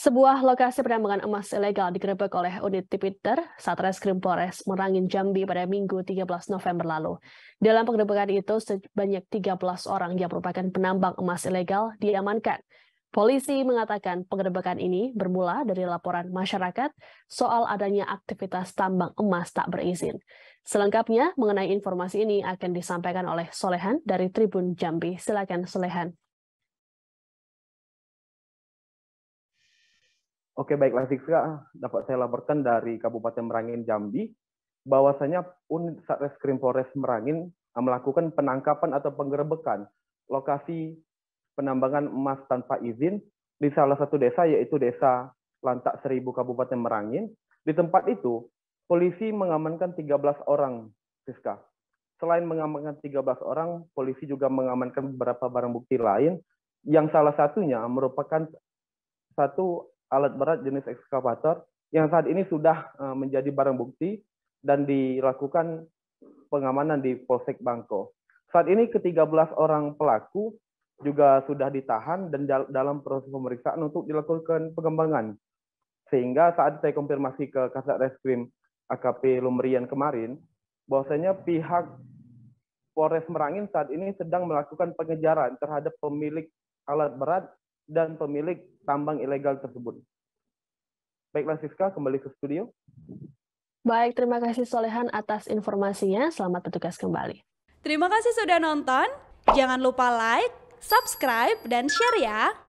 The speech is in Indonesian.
Sebuah lokasi penambangan emas ilegal digerebek oleh unit Tipiter Satreskrim Polres Merangin Jambi pada Minggu 13 November lalu. Dalam penggerebekan itu, sebanyak 13 orang yang merupakan penambang emas ilegal diamankan. Polisi mengatakan penggerebekan ini bermula dari laporan masyarakat soal adanya aktivitas tambang emas tak berizin. Selengkapnya mengenai informasi ini akan disampaikan oleh Solehan dari Tribun Jambi. Silakan Solehan. Oke, baiklah Siska dapat saya laporkan dari Kabupaten Merangin, Jambi, bahwasanya unit Satreskrim Polres Merangin eh, melakukan penangkapan atau penggerebekan lokasi penambangan emas tanpa izin di salah satu desa, yaitu Desa Lantak Seribu Kabupaten Merangin. Di tempat itu, polisi mengamankan 13 orang, Siska Selain mengamankan 13 orang, polisi juga mengamankan beberapa barang bukti lain, yang salah satunya merupakan satu alat berat jenis ekskavator yang saat ini sudah eh, menjadi barang bukti dan dilakukan pengamanan di Polsek Bangko. Saat ini ke-13 orang pelaku juga sudah ditahan dan dalam proses pemeriksaan untuk dilakukan pengembangan. Sehingga saat saya konfirmasi ke Kasat Reskrim AKP Lumerian kemarin, bahwasanya pihak Polres Merangin saat ini sedang melakukan pengejaran terhadap pemilik alat berat dan pemilik tambang ilegal tersebut. Baiklah Siska, kembali ke studio. Baik, terima kasih Solehan atas informasinya. Selamat bertugas kembali. Terima kasih sudah nonton. Jangan lupa like, subscribe, dan share ya.